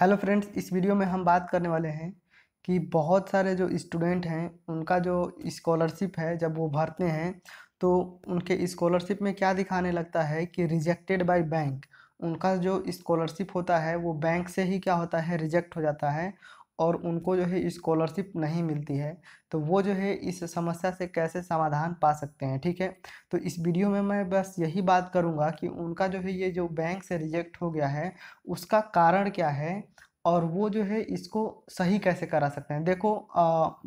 hello friends इस video में हम बात करने वाले हैं कि बहुत सारे जो स्टूडेंट हैं उनका जो स्कॉलरशिप है जब वो भरते हैं तो उनके स्कॉलरशिप में क्या दिखाने लगता है कि रिजेक्टेड बाय बैंक उनका जो स्कॉलरशिप होता है वो बैंक से ही क्या होता है रिजेक्ट हो जाता है और उनको जो है स्कॉलरशिप नहीं मिलती है तो वो जो है इस समस्या से कैसे समाधान पा सकते हैं ठीक है तो इस वीडियो में मैं बस यही बात करूँगा कि उनका जो है ये जो बैंक से रिजेक्ट हो गया है उसका कारण क्या है और वो जो है इसको सही कैसे करा सकते हैं देखो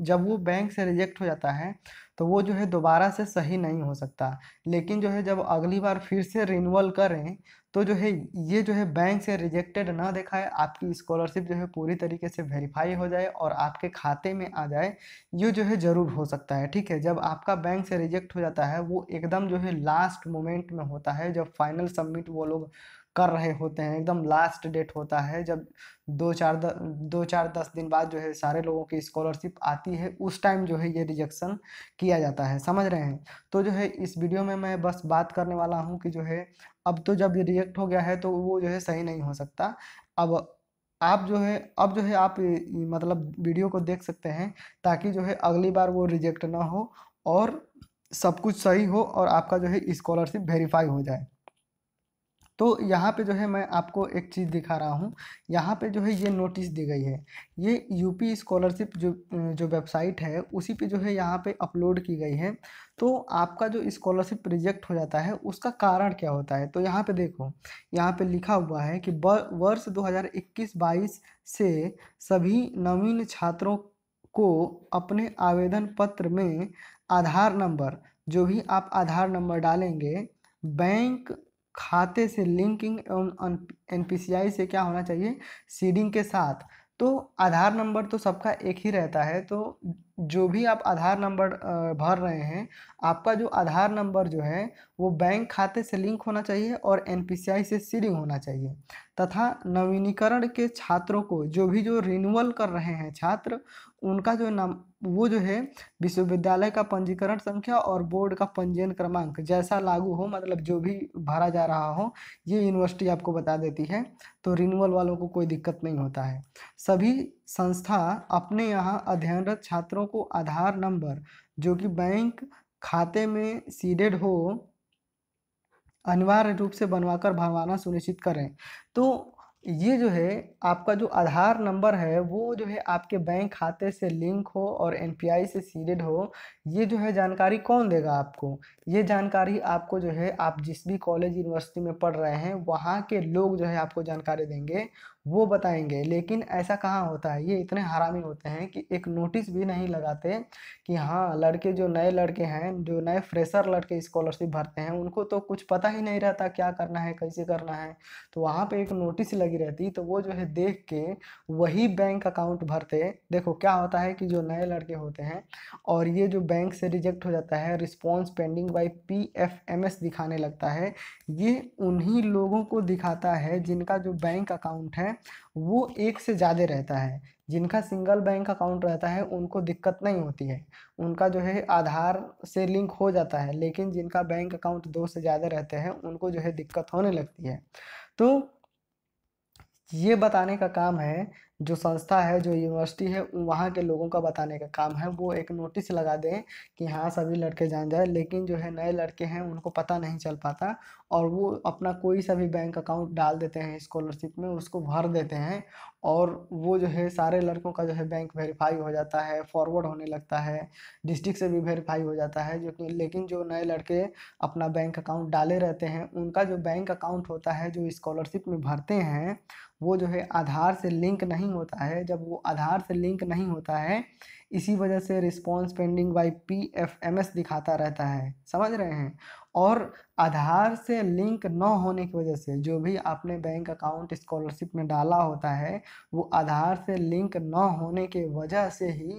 जब वो बैंक से रिजेक्ट हो जाता है तो वो जो है दोबारा से सही नहीं हो सकता लेकिन जो है जब अगली बार फिर से रिन्यूअल करें तो जो है ये जो है बैंक से रिजेक्टेड ना देखा है आपकी स्कॉलरशिप जो है पूरी तरीके से वेरीफाई हो जाए और आपके खाते में आ जाए ये जो है ज़रूर हो सकता है ठीक है जब आपका बैंक से रिजेक्ट हो जाता है वो एकदम जो है लास्ट मोमेंट में होता है जब फाइनल सबमिट वो लोग कर रहे होते हैं एकदम लास्ट डेट होता है जब दो चार द, दो चार दस दिन बाद जो है सारे लोगों की स्कॉलरशिप आती है उस टाइम जो है ये रिजेक्शन किया जाता है समझ रहे हैं तो जो है इस वीडियो में मैं बस बात करने वाला हूँ कि जो है अब तो जब ये रिजेक्ट हो गया है तो वो जो है सही नहीं हो सकता अब आप जो है अब जो है आप मतलब वीडियो को देख सकते हैं ताकि जो है अगली बार वो रिजेक्ट ना हो और सब कुछ सही हो और आपका जो है स्कॉलरशिप वेरीफाई हो जाए तो यहाँ पे जो है मैं आपको एक चीज़ दिखा रहा हूँ यहाँ पे जो है ये नोटिस दी गई है ये यूपी स्कॉलरशिप जो जो वेबसाइट है उसी पे जो है यहाँ पे अपलोड की गई है तो आपका जो स्कॉलरशिप रिजेक्ट हो जाता है उसका कारण क्या होता है तो यहाँ पे देखो यहाँ पे लिखा हुआ है कि वर्ष 2021-22 से सभी नवीन छात्रों को अपने आवेदन पत्र में आधार नंबर जो भी आप आधार नंबर डालेंगे बैंक खाते से लिंकिंग एवं एन पी से क्या होना चाहिए सीडिंग के साथ तो आधार नंबर तो सबका एक ही रहता है तो जो भी आप आधार नंबर भर रहे हैं आपका जो आधार नंबर जो है वो बैंक खाते से लिंक होना चाहिए और एन से सीडिंग होना चाहिए तथा नवीनीकरण के छात्रों को जो भी जो रिन्यूअल कर रहे हैं छात्र उनका जो नाम वो जो है विश्वविद्यालय का पंजीकरण संख्या और बोर्ड का पंजीयन क्रमांक जैसा लागू हो मतलब जो भी भरा जा रहा हो ये यूनिवर्सिटी आपको बता देती है तो रिन्यूअल वालों को कोई दिक्कत नहीं होता है सभी संस्था अपने यहाँ अध्ययनरत छात्रों को आधार नंबर जो कि बैंक खाते में सीडेड हो अनिवार्य रूप से बनवाकर भरवाना सुनिश्चित करें तो ये जो है आपका जो आधार नंबर है वो जो है आपके बैंक खाते से लिंक हो और एन से सीडेड हो ये जो है जानकारी कौन देगा आपको ये जानकारी आपको जो है आप जिस भी कॉलेज यूनिवर्सिटी में पढ़ रहे हैं वहाँ के लोग जो है आपको जानकारी देंगे वो बताएंगे लेकिन ऐसा कहाँ होता है ये इतने हरामी होते हैं कि एक नोटिस भी नहीं लगाते कि हाँ लड़के जो नए लड़के हैं जो नए फ्रेशर लड़के स्कॉलरशिप भरते हैं उनको तो कुछ पता ही नहीं रहता क्या करना है कैसे करना है तो वहाँ पे एक नोटिस लगी रहती तो वो जो है देख के वही बैंक अकाउंट भरते देखो क्या होता है कि जो नए लड़के होते हैं और ये जो बैंक से रिजेक्ट हो जाता है response pending by P F M S दिखाने लगता है ये उन्हीं लोगों को दिखाता है जिनका जो बैंक अकाउंट है है वो एक से ज़्यादा रहता है जिनका सिंगल बैंक अकाउंट रहता है उनको दिक्कत नहीं होती है उनका जो है आधार से लिंक हो जाता है लेकिन जिनका बैंक अकाउंट दो से ज़्यादा रहते हैं उनको जो है दिक्कत होने लगती है तो ये बताने का काम है जो संस्था है जो यूनिवर्सिटी है वहाँ के लोगों का बताने का काम है वो एक नोटिस लगा दें कि हाँ सभी लड़के जान जाए लेकिन जो है नए लड़के हैं उनको पता नहीं चल पाता और वो अपना कोई सा भी बैंक अकाउंट डाल देते हैं स्कॉलरशिप में उसको भर देते हैं और वो जो है सारे लड़कों का जो है बैंक वेरीफाई हो जाता है फॉरवर्ड होने लगता है डिस्ट्रिक्ट से भी वेरीफाई हो जाता है जो कि लेकिन जो नए लड़के अपना बैंक अकाउंट डाले रहते हैं उनका जो बैंक अकाउंट होता है जो स्कॉलरशिप में भरते हैं वो जो है आधार से लिंक नहीं होता है जब वो आधार से लिंक नहीं होता है इसी वजह से response pending by P F M S दिखाता रहता है समझ रहे हैं और आधार से लिंक न होने की वजह से जो भी आपने बैंक अकाउंट स्कॉलरशिप में डाला होता है वो आधार से लिंक न होने के वजह से ही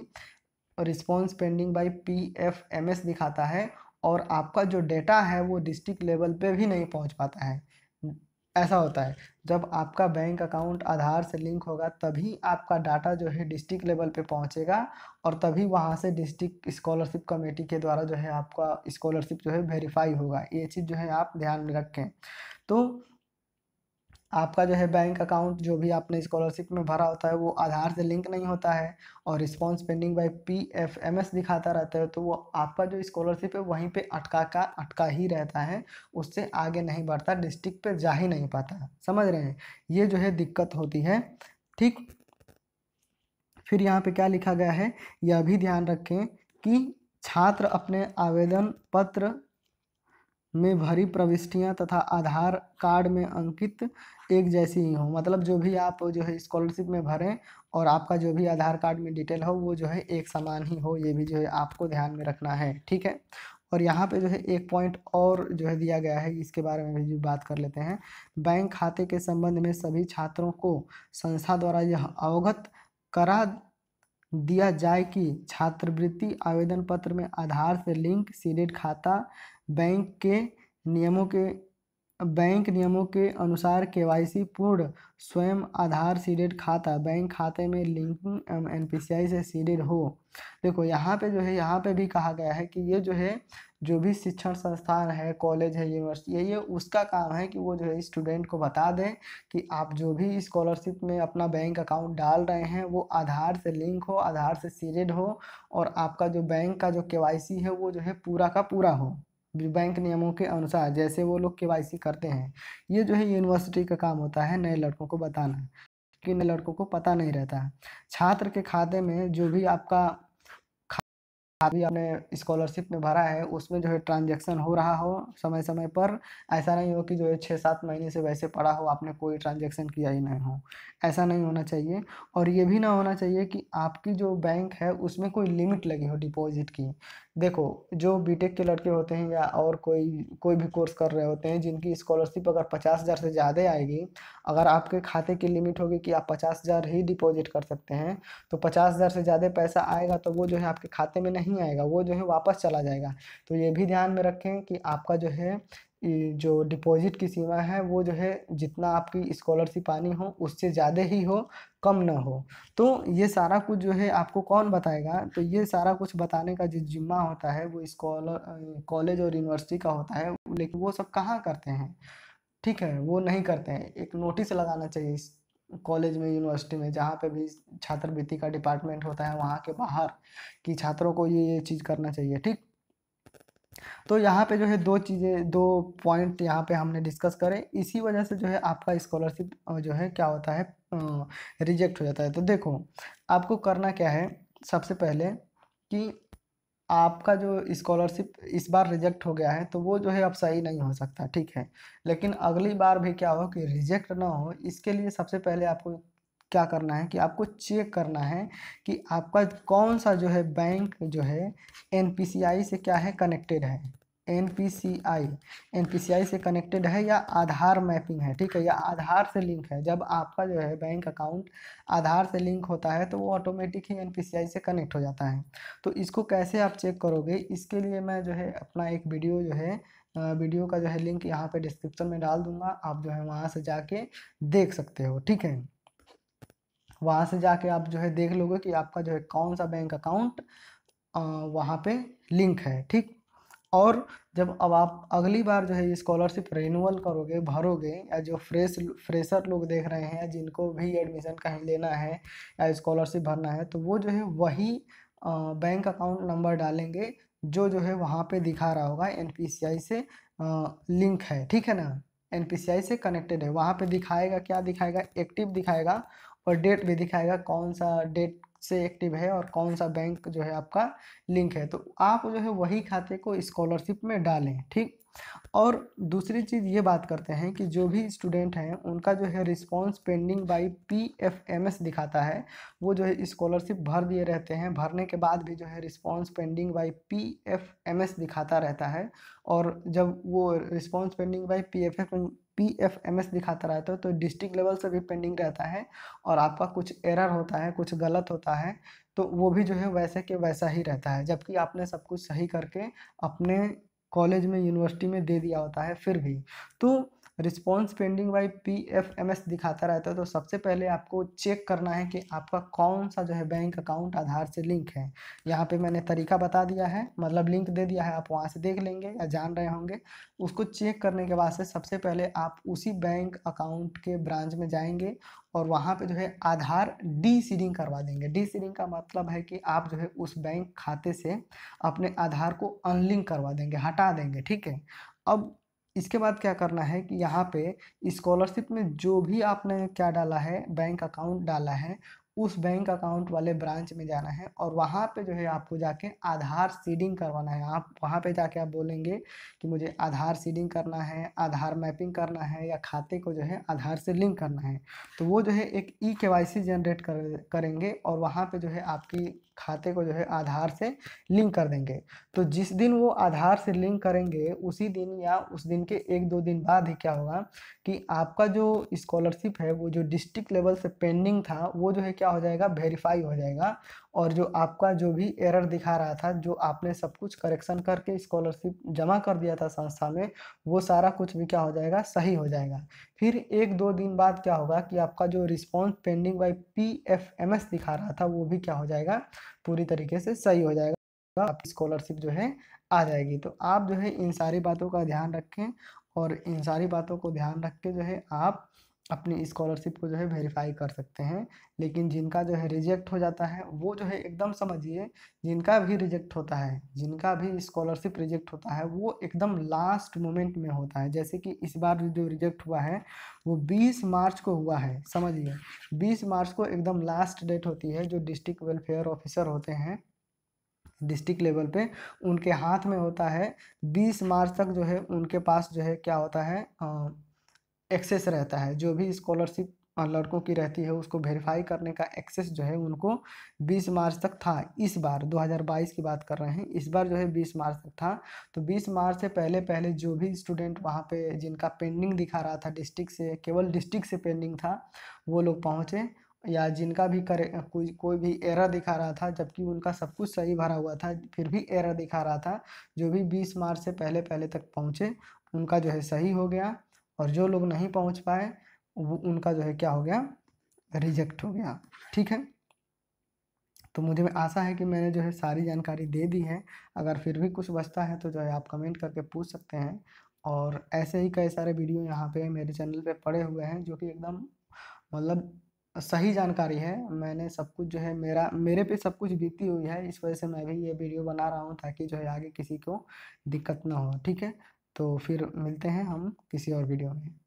response pending by P F M S दिखाता है और आपका जो डेटा है वो डिस्ट्रिक्ट लेवल पे भी नहीं पहुंच पाता है ऐसा होता है जब आपका बैंक अकाउंट आधार से लिंक होगा तभी आपका डाटा जो है डिस्ट्रिक्ट लेवल पे पहुंचेगा और तभी वहां से डिस्ट्रिक्ट स्कॉलरशिप कमेटी के द्वारा जो है आपका स्कॉलरशिप जो है वेरीफाई होगा ये चीज़ जो है आप ध्यान में रखें तो आपका जो है बैंक अकाउंट जो भी आपने स्कॉलरशिप में भरा होता है वो आधार से लिंक नहीं होता है और response pending by P F M S दिखाता रहता है तो वो आपका जो स्कॉलरशिप है वहीं पे अटका का अटका ही रहता है उससे आगे नहीं बढ़ता डिस्ट्रिक्ट पे जा ही नहीं पाता समझ रहे हैं ये जो है दिक्कत होती है ठीक फिर यहाँ पे क्या लिखा गया है यह भी ध्यान रखें कि छात्र अपने आवेदन पत्र में भरी प्रविष्टियाँ तथा आधार कार्ड में अंकित एक जैसी ही हो मतलब जो भी आप जो है स्कॉलरशिप में भरें और आपका जो भी आधार कार्ड में डिटेल हो वो जो है एक समान ही हो ये भी जो है आपको ध्यान में रखना है ठीक है और यहाँ पे जो है एक पॉइंट और जो है दिया गया है इसके बारे में भी बात कर लेते हैं बैंक खाते के संबंध में सभी छात्रों को संस्था द्वारा यह अवगत करा दिया जाए कि छात्रवृत्ति आवेदन पत्र में आधार से लिंक सीडेड खाता बैंक के नियमों के बैंक नियमों के अनुसार केवाईसी पूर्ण स्वयं आधार सीडेड खाता बैंक खाते में लिंकिंग एनपीसीआई से सीडेड हो देखो यहाँ पे जो है यहाँ पे भी कहा गया है कि ये जो है जो भी शिक्षण संस्थान है कॉलेज है यूनिवर्सिटी है ये उसका काम है कि वो जो है स्टूडेंट को बता दें कि आप जो भी स्कॉलरशिप में अपना बैंक अकाउंट डाल रहे हैं वो आधार से लिंक हो आधार से सीडेड हो और आपका जो बैंक का जो के है वो जो है पूरा का पूरा हो बैंक नियमों के अनुसार जैसे वो लोग के करते हैं ये जो है यूनिवर्सिटी का काम होता है नए लड़कों को बताना कि नए लड़कों को पता नहीं रहता है छात्र के खाते में जो भी आपका अभी आपने स्कॉलरशिप में भरा है उसमें जो है ट्रांजैक्शन हो रहा हो समय समय पर ऐसा नहीं हो कि जो है छः सात महीने से वैसे पड़ा हो आपने कोई ट्रांजैक्शन किया ही नहीं हो ऐसा नहीं होना चाहिए और ये भी ना होना चाहिए कि आपकी जो बैंक है उसमें कोई लिमिट लगी हो डिपॉजिट की देखो जो बीटेक के लड़के होते हैं या और कोई कोई भी कोर्स कर रहे होते हैं जिनकी स्कॉलरशिप अगर पचास हज़ार से ज़्यादा आएगी अगर आपके खाते की लिमिट होगी कि आप पचास हज़ार ही डिपॉजिट कर सकते हैं तो पचास हज़ार से ज़्यादा पैसा आएगा तो वो जो है आपके खाते में नहीं आएगा वो जो है वापस चला जाएगा तो ये भी ध्यान में रखें कि आपका जो है जो डिपॉजिट की सीमा है वो जो है जितना आपकी स्कॉलरशिप आनी हो उससे ज़्यादा ही हो कम ना हो तो ये सारा कुछ जो है आपको कौन बताएगा तो ये सारा कुछ बताने का जो जिम्मा होता है वो स्कॉलर कॉलेज और यूनिवर्सिटी का होता है लेकिन वो सब कहाँ करते हैं ठीक है वो नहीं करते हैं एक नोटिस लगाना चाहिए इस कॉलेज में यूनिवर्सिटी में जहाँ पे भी छात्रवृत्ति का डिपार्टमेंट होता है वहाँ के बाहर कि छात्रों को ये ये चीज़ करना चाहिए ठीक तो यहाँ पे जो है दो चीज़ें दो पॉइंट यहाँ पे हमने डिस्कस करें इसी वजह से जो है आपका स्कॉलरशिप जो है क्या होता है रिजेक्ट हो जाता है तो देखो आपको करना क्या है सबसे पहले कि आपका जो स्कॉलरशिप इस बार रिजेक्ट हो गया है तो वो जो है अब सही नहीं हो सकता ठीक है लेकिन अगली बार भी क्या हो कि रिजेक्ट ना हो इसके लिए सबसे पहले आपको क्या करना है कि आपको चेक करना है कि आपका कौन सा जो है बैंक जो है एन से क्या है कनेक्टेड है N P C I N P C I से कनेक्टेड है या आधार मैपिंग है ठीक है या आधार से लिंक है जब आपका जो है बैंक अकाउंट आधार से लिंक होता है तो वो ऑटोमेटिक ही एन पी सी आई से कनेक्ट हो जाता है तो इसको कैसे आप चेक करोगे इसके लिए मैं जो है अपना एक वीडियो जो है वीडियो का जो है लिंक यहाँ पे डिस्क्रिप्शन में डाल दूँगा आप जो है वहाँ से जाके देख सकते हो ठीक है वहाँ से जाके आप जो है देख लोगे कि आपका जो है कौन सा बैंक अकाउंट वहाँ पे लिंक है ठीक और जब अब आप अगली बार जो है स्कॉलरशिप रिन्यूअल करोगे भरोगे या जो फ्रेश फ्रेशर लोग देख रहे हैं या जिनको भी एडमिशन कहीं लेना है या स्कॉलरशिप भरना है तो वो जो है वही बैंक अकाउंट नंबर डालेंगे जो जो है वहाँ पे दिखा रहा होगा एन से लिंक है ठीक है ना एन से कनेक्टेड है वहाँ पे दिखाएगा क्या दिखाएगा एक्टिव दिखाएगा और डेट भी दिखाएगा कौन सा डेट से एक्टिव है और कौन सा बैंक जो है आपका लिंक है तो आप जो है वही खाते को स्कॉलरशिप में डालें ठीक और दूसरी चीज़ ये बात करते हैं कि जो भी स्टूडेंट हैं उनका जो है response pending by P F M S दिखाता है वो जो है स्कॉलरशिप भर दिए रहते हैं भरने के बाद भी जो है response pending by P F M S दिखाता रहता है और जब वो response pending by P F P F M S दिखाता रहता है तो डिस्ट्रिक्ट लेवल से भी पेंडिंग रहता है और आपका कुछ एरर होता है कुछ गलत होता है तो वो भी जो है वैसे के वैसा ही रहता है जबकि आपने सब कुछ सही करके अपने कॉलेज में यूनिवर्सिटी में दे दिया होता है फिर भी तो response pending by P F M S दिखाता रहता है तो सबसे पहले आपको चेक करना है कि आपका कौन सा जो है बैंक अकाउंट आधार से लिंक है यहाँ पे मैंने तरीका बता दिया है मतलब लिंक दे दिया है आप वहाँ से देख लेंगे या जान रहे होंगे उसको चेक करने के बाद से सबसे पहले आप उसी बैंक अकाउंट के ब्रांच में जाएंगे और वहाँ पे जो है आधार डी सीडिंग करवा देंगे डी सीडिंग का मतलब है कि आप जो है उस बैंक खाते से अपने आधार को अनलिंक करवा देंगे हटा देंगे ठीक है अब इसके बाद क्या करना है कि यहाँ पे स्कॉलरशिप में जो भी आपने क्या डाला है बैंक अकाउंट डाला है उस बैंक अकाउंट वाले ब्रांच में जाना है और वहाँ पे जो है आपको जाके आधार सीडिंग करवाना है आप वहाँ पे जाके आप बोलेंगे कि मुझे आधार सीडिंग करना है आधार मैपिंग करना है या खाते को जो है आधार से लिंक करना है तो वो जो है एक ई के वाई सी जनरेट कर करेंगे और वहाँ पे जो है आपकी खाते को जो है आधार से लिंक कर देंगे तो जिस दिन वो आधार से लिंक करेंगे उसी दिन या उस दिन के एक दो दिन बाद ही क्या होगा कि आपका जो स्कॉलरशिप है वो जो डिस्ट्रिक्ट लेवल से पेंडिंग था वो जो है क्या हो जाएगा वेरीफाई हो जाएगा और जो आपका जो भी एरर दिखा रहा था जो आपने सब कुछ करेक्शन करके स्कॉलरशिप जमा कर दिया था संस्था में वो सारा कुछ भी क्या हो जाएगा सही हो जाएगा फिर एक दो दिन बाद क्या होगा कि आपका जो response pending by P F M S दिखा रहा था वो भी क्या हो जाएगा पूरी तरीके से सही हो जाएगा आपकी स्कॉलरशिप जो है आ जाएगी तो आप जो है इन सारी बातों का ध्यान रखें और इन सारी बातों को ध्यान रख के जो है आप अपनी स्कॉलरशिप को जो है वेरीफाई कर सकते हैं लेकिन जिनका जो है रिजेक्ट हो जाता है वो जो है एकदम समझिए जिनका भी रिजेक्ट होता है जिनका भी स्कॉलरशिप रिजेक्ट होता है वो एकदम लास्ट मोमेंट में होता है जैसे कि इस बार जो रिजेक्ट हुआ है वो 20 मार्च को हुआ है समझिए 20 मार्च को एकदम लास्ट डेट होती है जो डिस्ट्रिक्ट वेलफेयर ऑफिसर होते हैं डिस्ट्रिक्ट लेवल पे उनके हाथ में होता है 20 मार्च तक जो है उनके पास जो है क्या होता है आ, एक्सेस रहता है जो भी स्कॉलरशिप लड़कों की रहती है उसको वेरीफाई करने का एक्सेस जो है उनको 20 मार्च तक था इस बार 2022 की बात कर रहे हैं इस बार जो है 20 मार्च तक था तो 20 मार्च से पहले पहले जो भी स्टूडेंट वहाँ पे जिनका पेंडिंग दिखा रहा था डिस्ट्रिक्ट से केवल डिस्ट्रिक्ट से पेंडिंग था वो लोग पहुँचे या जिनका भी करे कोई कोई भी एरर दिखा रहा था जबकि उनका सब कुछ सही भरा हुआ था फिर भी एरर दिखा रहा था जो भी 20 मार्च से पहले पहले तक पहुँचे उनका जो है सही हो गया और जो लोग नहीं पहुंच पाए वो उनका जो है क्या हो गया रिजेक्ट हो गया ठीक है तो मुझे आशा है कि मैंने जो है सारी जानकारी दे दी है अगर फिर भी कुछ बचता है तो जो है आप कमेंट करके पूछ सकते हैं और ऐसे ही कई सारे वीडियो यहाँ पे मेरे चैनल पे पड़े हुए हैं जो कि एकदम मतलब सही जानकारी है मैंने सब कुछ जो है मेरा मेरे पे सब कुछ बीती हुई है इस वजह से मैं भी ये वीडियो बना रहा हूँ ताकि जो है आगे किसी को दिक्कत ना हो ठीक है तो फिर मिलते हैं हम किसी और वीडियो में